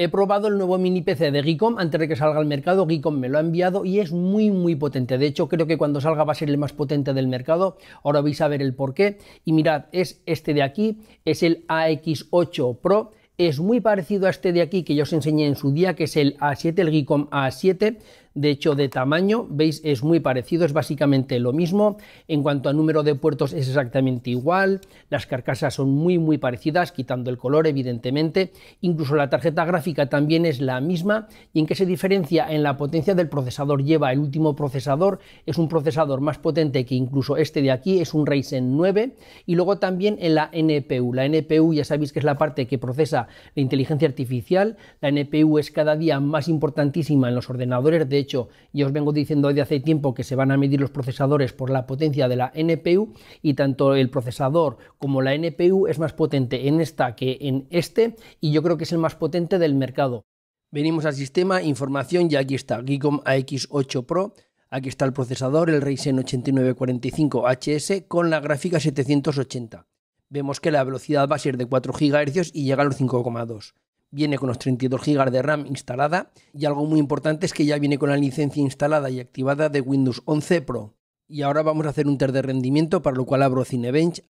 He probado el nuevo mini PC de Geekom antes de que salga al mercado. Geekom me lo ha enviado y es muy, muy potente. De hecho, creo que cuando salga va a ser el más potente del mercado. Ahora vais a ver el por qué. Y mirad, es este de aquí, es el AX8 Pro. Es muy parecido a este de aquí que yo os enseñé en su día, que es el A7, el Geekom A7 de hecho de tamaño, veis, es muy parecido, es básicamente lo mismo, en cuanto a número de puertos es exactamente igual, las carcasas son muy muy parecidas, quitando el color evidentemente, incluso la tarjeta gráfica también es la misma, y en qué se diferencia en la potencia del procesador, lleva el último procesador, es un procesador más potente que incluso este de aquí, es un Ryzen 9, y luego también en la NPU, la NPU ya sabéis que es la parte que procesa la inteligencia artificial, la NPU es cada día más importantísima en los ordenadores, de hecho, os vengo diciendo desde hace tiempo que se van a medir los procesadores por la potencia de la NPU y tanto el procesador como la NPU es más potente en esta que en este y yo creo que es el más potente del mercado. Venimos al sistema, información y aquí está Geekom AX8 Pro. Aquí está el procesador, el Ryzen 8945HS con la gráfica 780. Vemos que la velocidad va a ser de 4 GHz y llega a los 5,2 viene con los 32 GB de RAM instalada y algo muy importante es que ya viene con la licencia instalada y activada de Windows 11 Pro. Y ahora vamos a hacer un test de rendimiento para lo cual abro Cinebench.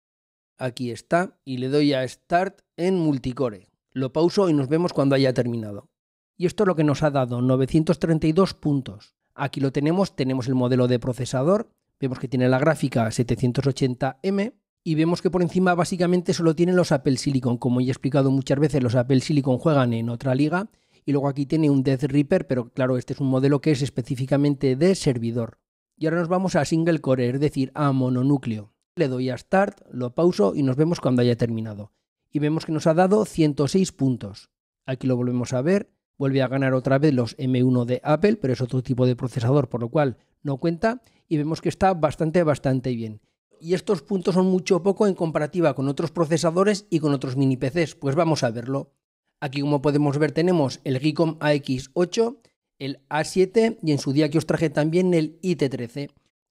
Aquí está y le doy a Start en Multicore. Lo pauso y nos vemos cuando haya terminado. Y esto es lo que nos ha dado 932 puntos. Aquí lo tenemos, tenemos el modelo de procesador, vemos que tiene la gráfica 780M, y vemos que por encima básicamente solo tienen los Apple Silicon. Como ya he explicado muchas veces, los Apple Silicon juegan en otra liga y luego aquí tiene un Death Reaper, pero claro, este es un modelo que es específicamente de servidor. Y ahora nos vamos a single core, es decir, a mononúcleo. Le doy a Start, lo pauso y nos vemos cuando haya terminado. Y vemos que nos ha dado 106 puntos. Aquí lo volvemos a ver, vuelve a ganar otra vez los M1 de Apple, pero es otro tipo de procesador, por lo cual no cuenta. Y vemos que está bastante, bastante bien y estos puntos son mucho poco en comparativa con otros procesadores y con otros mini PCs, pues vamos a verlo. Aquí como podemos ver tenemos el GICOM AX8, el A7 y en su día que os traje también el IT13.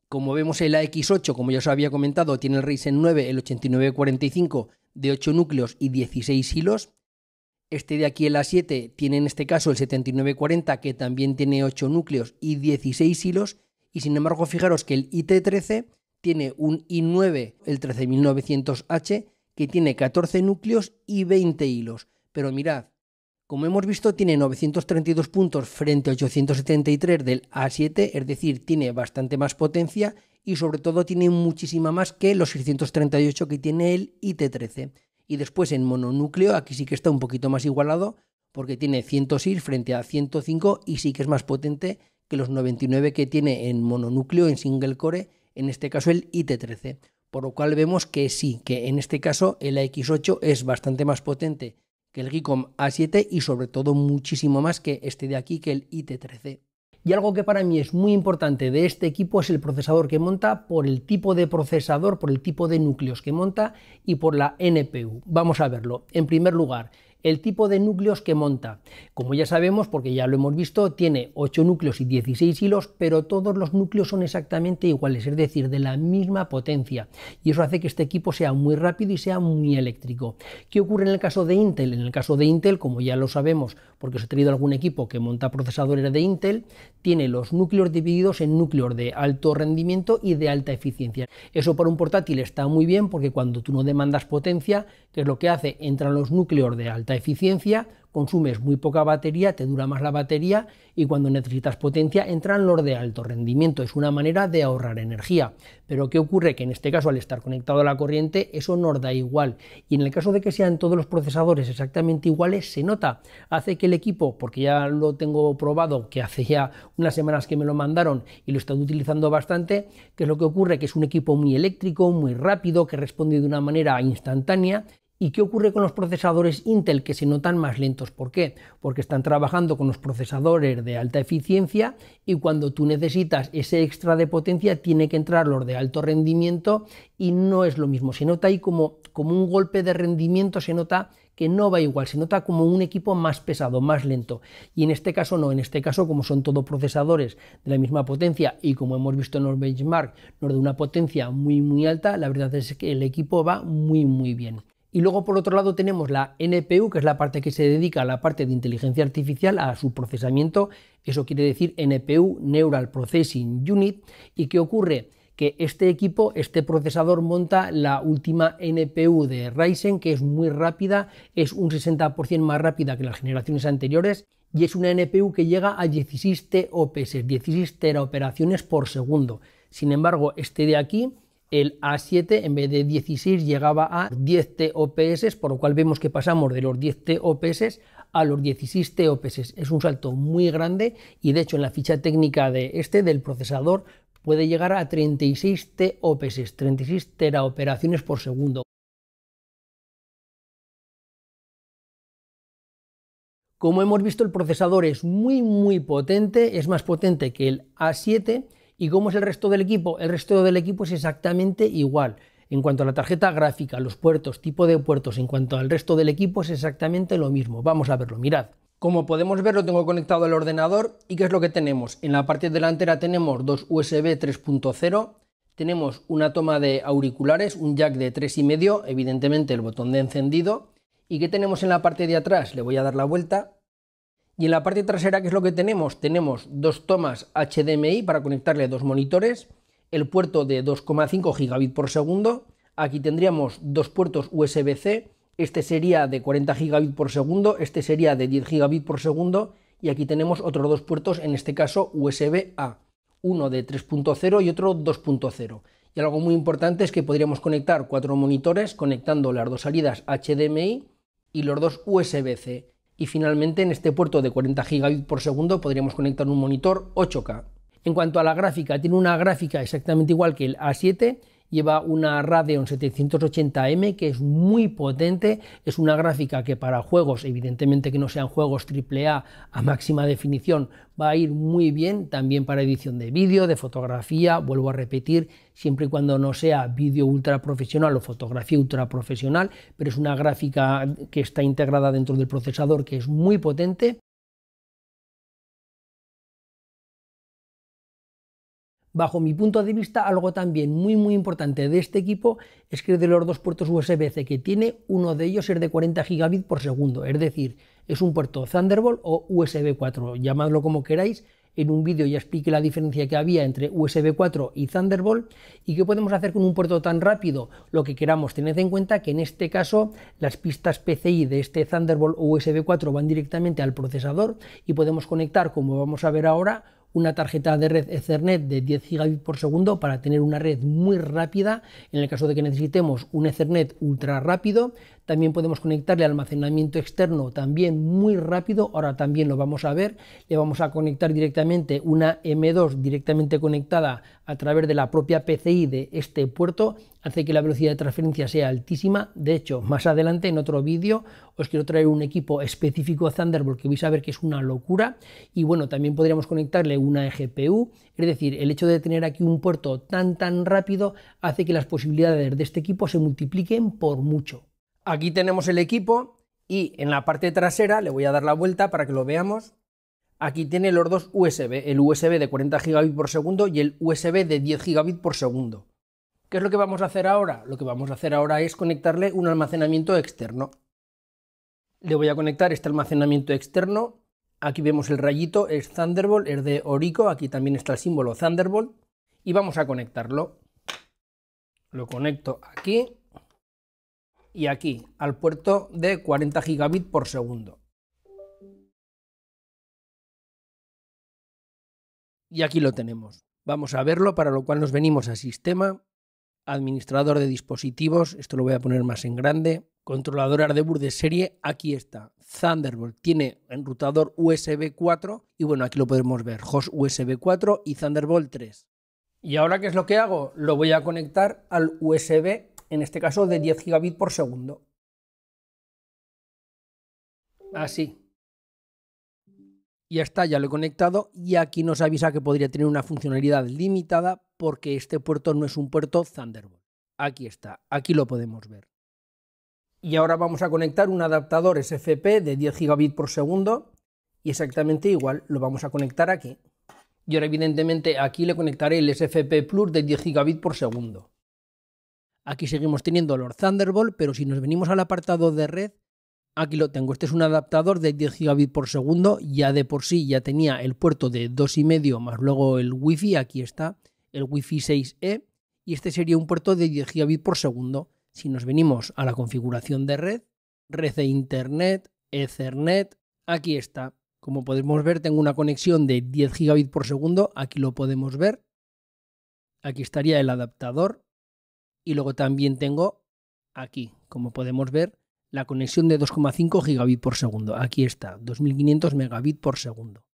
Como vemos el AX8, como ya os había comentado, tiene el Ryzen 9, el 8945 de 8 núcleos y 16 hilos. Este de aquí, el A7, tiene en este caso el 7940 que también tiene 8 núcleos y 16 hilos. Y sin embargo, fijaros que el IT13 tiene un i9, el 13900H, que tiene 14 núcleos y 20 hilos. Pero mirad, como hemos visto, tiene 932 puntos frente a 873 del A7, es decir, tiene bastante más potencia y sobre todo tiene muchísima más que los 638 que tiene el IT13. Y después en mononúcleo, aquí sí que está un poquito más igualado, porque tiene 106 frente a 105 y sí que es más potente que los 99 que tiene en mononúcleo, en single core en este caso el IT13. Por lo cual vemos que sí, que en este caso el AX8 es bastante más potente que el GICOM A7 y sobre todo muchísimo más que este de aquí, que el IT13. Y algo que para mí es muy importante de este equipo es el procesador que monta por el tipo de procesador, por el tipo de núcleos que monta y por la NPU. Vamos a verlo. En primer lugar, el tipo de núcleos que monta. Como ya sabemos, porque ya lo hemos visto, tiene 8 núcleos y 16 hilos, pero todos los núcleos son exactamente iguales, es decir, de la misma potencia. Y eso hace que este equipo sea muy rápido y sea muy eléctrico. ¿Qué ocurre en el caso de Intel? En el caso de Intel, como ya lo sabemos, porque os he tenido algún equipo que monta procesadores de Intel, tiene los núcleos divididos en núcleos de alto rendimiento y de alta eficiencia. Eso para un portátil está muy bien porque cuando tú no demandas potencia, que es lo que hace? Entran los núcleos de alta eficiencia, consumes muy poca batería, te dura más la batería y cuando necesitas potencia entran los de alto rendimiento. Es una manera de ahorrar energía. Pero ¿qué ocurre? Que en este caso al estar conectado a la corriente eso nos da igual. Y en el caso de que sean todos los procesadores exactamente iguales, se nota. Hace que el equipo, porque ya lo tengo probado, que hace ya unas semanas que me lo mandaron y lo he estado utilizando bastante, que es lo que ocurre? Que es un equipo muy eléctrico, muy rápido, que responde de una manera instantánea ¿Y qué ocurre con los procesadores Intel que se notan más lentos? ¿Por qué? Porque están trabajando con los procesadores de alta eficiencia y cuando tú necesitas ese extra de potencia tiene que entrar los de alto rendimiento y no es lo mismo. Se nota ahí como, como un golpe de rendimiento, se nota que no va igual, se nota como un equipo más pesado, más lento. Y en este caso no, en este caso como son todos procesadores de la misma potencia y como hemos visto en los benchmark, los de una potencia muy muy alta, la verdad es que el equipo va muy muy bien. Y luego, por otro lado, tenemos la NPU, que es la parte que se dedica a la parte de inteligencia artificial, a su procesamiento. Eso quiere decir NPU, Neural Processing Unit. ¿Y qué ocurre? que este equipo, este procesador monta la última NPU de Ryzen, que es muy rápida, es un 60% más rápida que las generaciones anteriores y es una NPU que llega a 16 TOPS, 16 teraoperaciones por segundo. Sin embargo, este de aquí el A7 en vez de 16 llegaba a 10 TOPS, por lo cual vemos que pasamos de los 10 TOPS a los 16 TOPS. Es un salto muy grande y de hecho en la ficha técnica de este, del procesador, puede llegar a 36 TOPS, 36 teraoperaciones por segundo. Como hemos visto, el procesador es muy, muy potente, es más potente que el A7 ¿Y cómo es el resto del equipo? El resto del equipo es exactamente igual. En cuanto a la tarjeta gráfica, los puertos, tipo de puertos, en cuanto al resto del equipo es exactamente lo mismo. Vamos a verlo, mirad. Como podemos ver lo tengo conectado al ordenador y ¿qué es lo que tenemos? En la parte delantera tenemos dos USB 3.0, tenemos una toma de auriculares, un jack de 3,5, evidentemente el botón de encendido. ¿Y qué tenemos en la parte de atrás? Le voy a dar la vuelta. Y en la parte trasera, ¿qué es lo que tenemos? Tenemos dos tomas HDMI para conectarle dos monitores, el puerto de 2,5 gigabit por segundo, aquí tendríamos dos puertos USB-C, este sería de 40 gigabit por segundo, este sería de 10 gigabit por segundo, y aquí tenemos otros dos puertos, en este caso USB-A, uno de 3.0 y otro 2.0. Y algo muy importante es que podríamos conectar cuatro monitores conectando las dos salidas HDMI y los dos USB-C y finalmente en este puerto de 40 gigabit por segundo podríamos conectar un monitor 8K. En cuanto a la gráfica, tiene una gráfica exactamente igual que el A7 lleva una Radeon 780M que es muy potente, es una gráfica que para juegos, evidentemente que no sean juegos AAA a máxima definición, va a ir muy bien también para edición de vídeo, de fotografía, vuelvo a repetir, siempre y cuando no sea vídeo ultra profesional o fotografía ultra profesional, pero es una gráfica que está integrada dentro del procesador que es muy potente bajo mi punto de vista, algo también muy muy importante de este equipo es que de los dos puertos USB-C que tiene, uno de ellos es de 40 gigabit por segundo, es decir, es un puerto Thunderbolt o USB 4, llamadlo como queráis. En un vídeo ya expliqué la diferencia que había entre USB 4 y Thunderbolt y qué podemos hacer con un puerto tan rápido. Lo que queramos, tened en cuenta que en este caso las pistas PCI de este Thunderbolt o USB 4 van directamente al procesador y podemos conectar, como vamos a ver ahora, una tarjeta de red Ethernet de 10 gigabits por segundo para tener una red muy rápida en el caso de que necesitemos un Ethernet ultra rápido también podemos conectarle almacenamiento externo, también muy rápido, ahora también lo vamos a ver. Le vamos a conectar directamente una M2 directamente conectada a través de la propia PCI de este puerto, hace que la velocidad de transferencia sea altísima. De hecho, más adelante en otro vídeo os quiero traer un equipo específico Thunderbolt que vais a ver que es una locura. Y bueno, también podríamos conectarle una GPU. Es decir, el hecho de tener aquí un puerto tan tan rápido hace que las posibilidades de este equipo se multipliquen por mucho. Aquí tenemos el equipo y en la parte trasera, le voy a dar la vuelta para que lo veamos, aquí tiene los dos USB, el USB de 40 gigabit por segundo y el USB de 10 gigabit por segundo. ¿Qué es lo que vamos a hacer ahora? Lo que vamos a hacer ahora es conectarle un almacenamiento externo. Le voy a conectar este almacenamiento externo. Aquí vemos el rayito, es Thunderbolt, es de Orico, aquí también está el símbolo Thunderbolt. Y vamos a conectarlo. Lo conecto aquí y aquí, al puerto de 40 gigabits por segundo. Y aquí lo tenemos. Vamos a verlo, para lo cual nos venimos a Sistema, Administrador de Dispositivos, esto lo voy a poner más en grande, Controlador Ardebur de serie, aquí está. Thunderbolt tiene enrutador USB 4 y bueno, aquí lo podemos ver, host USB 4 y Thunderbolt 3. ¿Y ahora qué es lo que hago? Lo voy a conectar al USB en este caso de 10 gigabit por segundo. Así. Ya está, ya lo he conectado y aquí nos avisa que podría tener una funcionalidad limitada porque este puerto no es un puerto Thunderbolt. Aquí está, aquí lo podemos ver. Y ahora vamos a conectar un adaptador SFP de 10 gigabit por segundo y exactamente igual lo vamos a conectar aquí. Y ahora evidentemente aquí le conectaré el SFP Plus de 10 gigabit por segundo. Aquí seguimos teniendo los Thunderbolt, pero si nos venimos al apartado de red, aquí lo tengo. Este es un adaptador de 10 gigabit por segundo. Ya de por sí ya tenía el puerto de 2,5 más luego el Wi-Fi. Aquí está el Wi-Fi 6E. Y este sería un puerto de 10 gigabit por segundo. Si nos venimos a la configuración de red, red de Internet, Ethernet, aquí está. Como podemos ver, tengo una conexión de 10 gigabits por segundo. Aquí lo podemos ver. Aquí estaría el adaptador. Y luego también tengo aquí, como podemos ver, la conexión de 2,5 gigabit por segundo. Aquí está, 2500 megabit por segundo.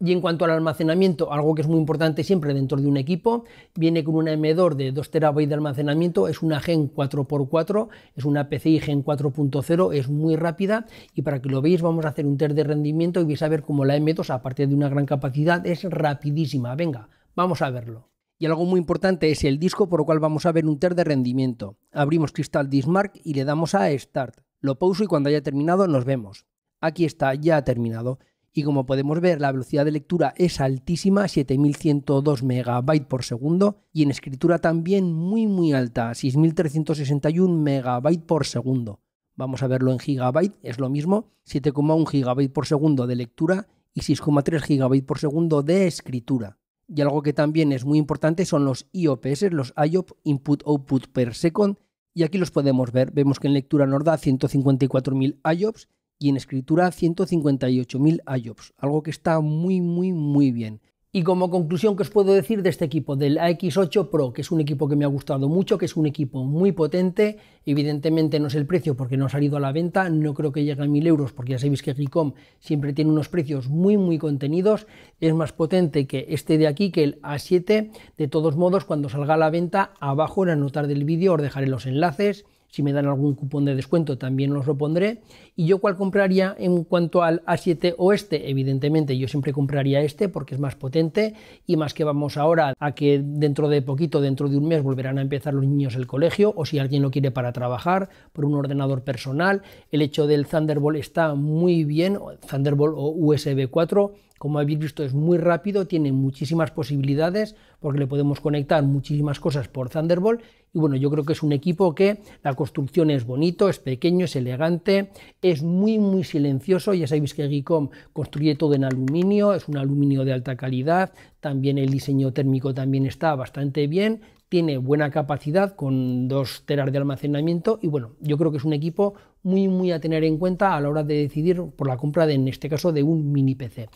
Y en cuanto al almacenamiento, algo que es muy importante siempre dentro de un equipo, viene con una m de 2 TB de almacenamiento, es una Gen 4x4, es una PCI Gen 4.0, es muy rápida y para que lo veáis vamos a hacer un test de rendimiento y vais a ver cómo la M2, partir de una gran capacidad, es rapidísima. Venga, vamos a verlo. Y algo muy importante es el disco, por lo cual vamos a ver un test de rendimiento. Abrimos Crystal Dismark y le damos a Start. Lo pauso y cuando haya terminado nos vemos. Aquí está, ya ha terminado y como podemos ver la velocidad de lectura es altísima, 7102 megabytes por segundo y en escritura también muy muy alta, 6361 megabytes por segundo. Vamos a verlo en gigabyte, es lo mismo, 7,1 gigabyte por segundo de lectura y 6,3 gigabytes por segundo de escritura. Y algo que también es muy importante son los IOPS, los IOP Input Output per Second, y aquí los podemos ver. Vemos que en lectura nos da 154.000 IOPS y en escritura 158.000 IOPS, algo que está muy, muy, muy bien. Y como conclusión que os puedo decir de este equipo, del AX8 Pro, que es un equipo que me ha gustado mucho, que es un equipo muy potente, evidentemente no es el precio porque no ha salido a la venta, no creo que llegue a 1000 euros porque ya sabéis que Glicom siempre tiene unos precios muy muy contenidos, es más potente que este de aquí, que el A7, de todos modos cuando salga a la venta abajo en anotar del vídeo os dejaré los enlaces si me dan algún cupón de descuento también os lo pondré. ¿Y yo cuál compraría en cuanto al A7 o este? Evidentemente yo siempre compraría este porque es más potente y más que vamos ahora a que dentro de poquito, dentro de un mes, volverán a empezar los niños el colegio o si alguien lo quiere para trabajar, por un ordenador personal. El hecho del Thunderbolt está muy bien, Thunderbolt o USB 4. Como habéis visto es muy rápido, tiene muchísimas posibilidades porque le podemos conectar muchísimas cosas por Thunderbolt y bueno, yo creo que es un equipo que la construcción es bonito, es pequeño, es elegante, es muy, muy silencioso. Ya sabéis que Gicom construye todo en aluminio, es un aluminio de alta calidad. También el diseño térmico también está bastante bien. Tiene buena capacidad con dos teras de almacenamiento. Y bueno, yo creo que es un equipo muy, muy a tener en cuenta a la hora de decidir por la compra, de, en este caso, de un mini PC.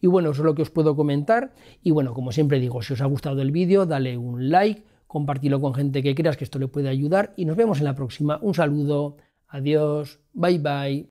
Y bueno, eso es lo que os puedo comentar. Y bueno, como siempre digo, si os ha gustado el vídeo, dale un like compartirlo con gente que creas que esto le puede ayudar y nos vemos en la próxima. Un saludo, adiós, bye bye.